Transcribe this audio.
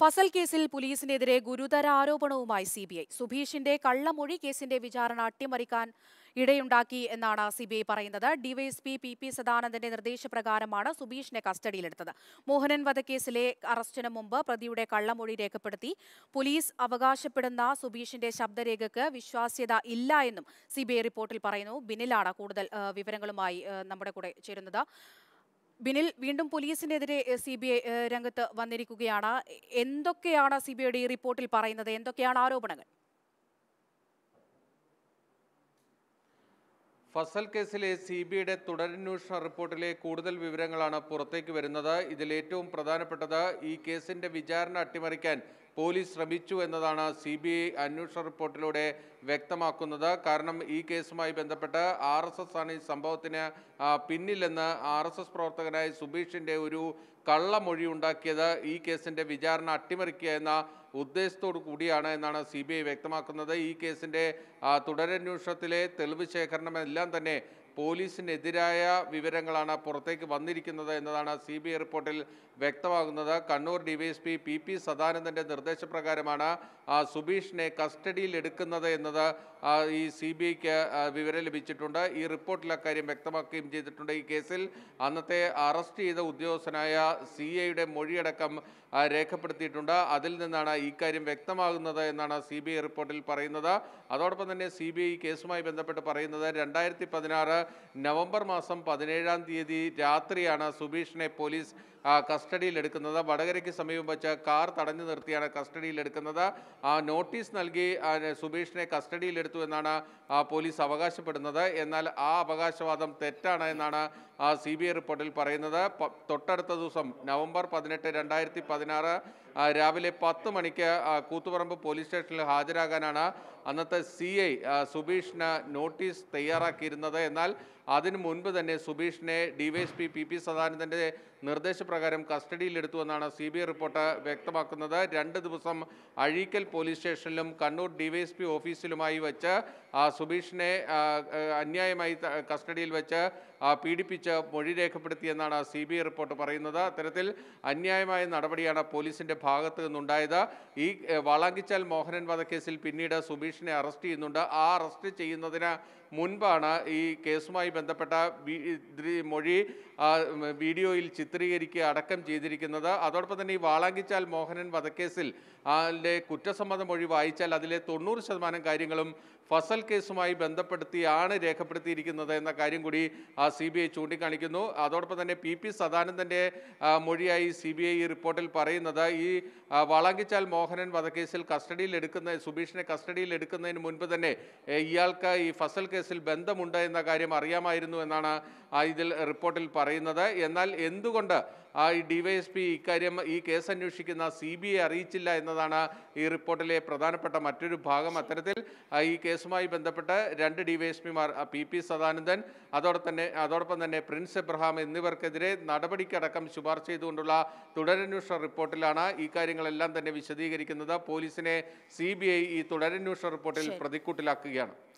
ഫസൽ കേസിൽ പോലീസിനെതിരെ ഗുരുതര ആരോപണവുമായി സി ബി ഐ സുഭീഷിന്റെ കള്ളമൊഴി കേസിന്റെ വിചാരണ അട്ടിമറിക്കാൻ ഇടയുണ്ടാക്കി എന്നാണ് സി ബി ഐ പറയുന്നത് ഡിവൈഎസ്പി പി പി സദാനന്ദന്റെ നിർദ്ദേശപ്രകാരമാണ് സുഭീഷിനെ കസ്റ്റഡിയിലെടുത്തത് മോഹനൻ വധക്കേസിലെ അറസ്റ്റിന് മുമ്പ് പ്രതിയുടെ കള്ളമൊഴി രേഖപ്പെടുത്തി പോലീസ് അവകാശപ്പെടുന്ന സുഭീഷിന്റെ ശബ്ദരേഖയ്ക്ക് വിശ്വാസ്യത ഇല്ല എന്നും സി റിപ്പോർട്ടിൽ പറയുന്നു ബിന്നിലാണ് കൂടുതൽ വിവരങ്ങളുമായി നമ്മുടെ കൂടെ ചേരുന്നത് ബിനിൽ വീണ്ടും പോലീസിനെതിരെ സി ബി ഐ രംഗത്ത് വന്നിരിക്കുകയാണ് എന്തൊക്കെയാണ് സി ബി ഐയുടെ ഈ റിപ്പോർട്ടിൽ പറയുന്നത് എന്തൊക്കെയാണ് ആരോപണങ്ങൾ ഫസൽ കേസിലെ സി ബി ഐയുടെ തുടരന്വേഷണ റിപ്പോർട്ടിലെ കൂടുതൽ വിവരങ്ങളാണ് പുറത്തേക്ക് വരുന്നത് ഇതിൽ ഏറ്റവും പ്രധാനപ്പെട്ടത് ഈ കേസിന്റെ വിചാരണ അട്ടിമറിക്കാൻ പോലീസ് ശ്രമിച്ചു എന്നതാണ് സി ബി ഐ അന്വേഷണ റിപ്പോർട്ടിലൂടെ വ്യക്തമാക്കുന്നത് കാരണം ഈ കേസുമായി ബന്ധപ്പെട്ട് ആർ എസ് എസ് ആണ് ഈ സംഭവത്തിന് പിന്നിലെന്ന് ആർ എസ് എസ് പ്രവർത്തകനായ സുബീഷിൻ്റെ ഒരു കള്ളമൊഴി ഉണ്ടാക്കിയത് ഈ കേസിൻ്റെ വിചാരണ അട്ടിമറിക്കുക എന്ന ഉദ്ദേശത്തോടു കൂടിയാണ് എന്നാണ് സി ബി ഐ വ്യക്തമാക്കുന്നത് ഈ കേസിൻ്റെ തുടരന്വേഷണത്തിലെ തെളിവ് ശേഖരണം എല്ലാം തന്നെ പോലീസിനെതിരായ വിവരങ്ങളാണ് പുറത്തേക്ക് വന്നിരിക്കുന്നത് എന്നതാണ് സി ബി ഐ റിപ്പോർട്ടിൽ വ്യക്തമാകുന്നത് കണ്ണൂർ ഡിവൈഎസ്പി പി പി സദാനന്ദൻ്റെ നിർദ്ദേശപ്രകാരമാണ് സുബീഷിനെ കസ്റ്റഡിയിൽ എടുക്കുന്നത് എന്നത് da ഈ സി ബി ഐക്ക് വിവരം ലഭിച്ചിട്ടുണ്ട് ഈ റിപ്പോർട്ടിൽ അക്കാര്യം വ്യക്തമാക്കുകയും ചെയ്തിട്ടുണ്ട് ഈ കേസിൽ അന്നത്തെ അറസ്റ്റ് ചെയ്ത ഉദ്യോഗസ്ഥനായ സി ഐയുടെ മൊഴിയടക്കം രേഖപ്പെടുത്തിയിട്ടുണ്ട് അതിൽ നിന്നാണ് ഇക്കാര്യം വ്യക്തമാകുന്നത് എന്നാണ് സി ബി ഐ റിപ്പോർട്ടിൽ പറയുന്നത് അതോടൊപ്പം തന്നെ സി ബി ഐ കേസുമായി ബന്ധപ്പെട്ട് പറയുന്നത് രണ്ടായിരത്തി പതിനാറ് നവംബർ മാസം പതിനേഴാം തീയതി രാത്രിയാണ് സുബീഷിനെ പോലീസ് കസ്റ്റഡിയിലെടുക്കുന്നത് വടകരയ്ക്ക് സമീപം വെച്ച് കാർ തടഞ്ഞു നിർത്തിയാണ് കസ്റ്റഡിയിലെടുക്കുന്നത് നോട്ടീസ് നൽകി സുബീഷിനെ കസ്റ്റഡിയിലെടുത്തു എന്നാണ് പോലീസ് അവകാശപ്പെടുന്നത് എന്നാൽ ആ അവകാശവാദം തെറ്റാണ് എന്നാണ് ആ സി ബി ഐ റിപ്പോർട്ടിൽ പറയുന്നത് തൊട്ടടുത്ത ദിവസം നവംബർ പതിനെട്ട് രണ്ടായിരത്തി പതിനാറ് രാവിലെ പത്ത് മണിക്ക് കൂത്തുപറമ്പ് പോലീസ് സ്റ്റേഷനിൽ ഹാജരാകാനാണ് അന്നത്തെ സി ഐ സുബീഷിന് നോട്ടീസ് തയ്യാറാക്കിയിരുന്നത് എന്നാൽ അതിനു മുൻപ് തന്നെ സുബീഷിനെ ഡിവൈഎസ്പി പി പി സദാനന്ദൻ്റെ നിർദ്ദേശപ്രകാരം കസ്റ്റഡിയിലെടുത്തുവെന്നാണ് സി ബി ഐ റിപ്പോർട്ട് വ്യക്തമാക്കുന്നത് രണ്ട് ദിവസം അഴീക്കൽ പോലീസ് സ്റ്റേഷനിലും കണ്ണൂർ ഡിവൈഎസ്പി ഓഫീസിലുമായി വെച്ച് സുബീഷിനെ അന്യായമായി കസ്റ്റഡിയിൽ വെച്ച് പീഡിപ്പിച്ചു ഉപയോഗിച്ച് മൊഴി രേഖപ്പെടുത്തിയെന്നാണ് സി ബി ഐ റിപ്പോർട്ട് പറയുന്നത് അത്തരത്തിൽ അന്യായമായ നടപടിയാണ് പോലീസിൻ്റെ ഭാഗത്തു നിന്നുണ്ടായത് ഈ വളാങ്കിച്ചാൽ മോഹനൻ വധക്കേസിൽ പിന്നീട് സുബീഷിനെ അറസ്റ്റ് ചെയ്യുന്നുണ്ട് ആ അറസ്റ്റ് ചെയ്യുന്നതിന് മുൻപാണ് ഈ കേസുമായി ബന്ധപ്പെട്ട മൊഴി വീഡിയോയിൽ ചിത്രീകരിക്കുക അടക്കം ചെയ്തിരിക്കുന്നത് അതോടൊപ്പം തന്നെ ഈ വാളാങ്കിച്ചാൽ മോഹനൻ വധക്കേസിൽ അതിൻ്റെ കുറ്റസമ്മത മൊഴി വായിച്ചാൽ അതിലെ തൊണ്ണൂറ് ശതമാനം കാര്യങ്ങളും ഫസൽ കേസുമായി ബന്ധപ്പെടുത്തിയാണ് രേഖപ്പെടുത്തിയിരിക്കുന്നത് എന്ന കാര്യം കൂടി സി ബി ഐ ചൂണ്ടിക്കാണിക്കുന്നു അതോടൊപ്പം തന്നെ പി പി സദാനന്ദൻ്റെ മൊഴിയായി സി ബി ഐ ഈ റിപ്പോർട്ടിൽ പറയുന്നത് ഈ വളങ്കിച്ചാൽ മോഹനൻ വധക്കേസിൽ കസ്റ്റഡിയിൽ എടുക്കുന്ന സുബീഷിനെ കസ്റ്റഡിയിൽ എടുക്കുന്നതിന് മുൻപ് തന്നെ ഇയാൾക്ക് ഈ ഫസൽ കേസിൽ ബന്ധമുണ്ട് എന്ന കാര്യം അറിയാമായിരുന്നു എന്നാണ് ഇതിൽ റിപ്പോർട്ടിൽ പറയുന്നത് എന്നാൽ എന്തുകൊണ്ട് ഈ ഡിവൈഎസ്പി ഇക്കാര്യം ഈ കേസ് അന്വേഷിക്കുന്ന സി ബി ഐ അറിയിച്ചില്ല എന്നതാണ് ഈ റിപ്പോർട്ടിലെ പ്രധാനപ്പെട്ട മറ്റൊരു ഭാഗം അത്തരത്തിൽ ഈ കേസുമായി ബന്ധപ്പെട്ട് രണ്ട് ഡിവൈഎസ്പിമാർ പി പി സദാനന്ദൻ അതോടെ തന്നെ അതോടൊപ്പം തന്നെ പ്രിൻസ് എബ്രഹാം എന്നിവർക്കെതിരെ നടപടിക്കടക്കം ശുപാർശ ചെയ്തുകൊണ്ടുള്ള തുടരന്വേഷണ റിപ്പോർട്ടിലാണ് ഈ കാര്യങ്ങളെല്ലാം തന്നെ വിശദീകരിക്കുന്നത് പോലീസിനെ സി ഈ തുടരന്വേഷണ റിപ്പോർട്ടിൽ പ്രതിക്കൂട്ടിലാക്കുകയാണ്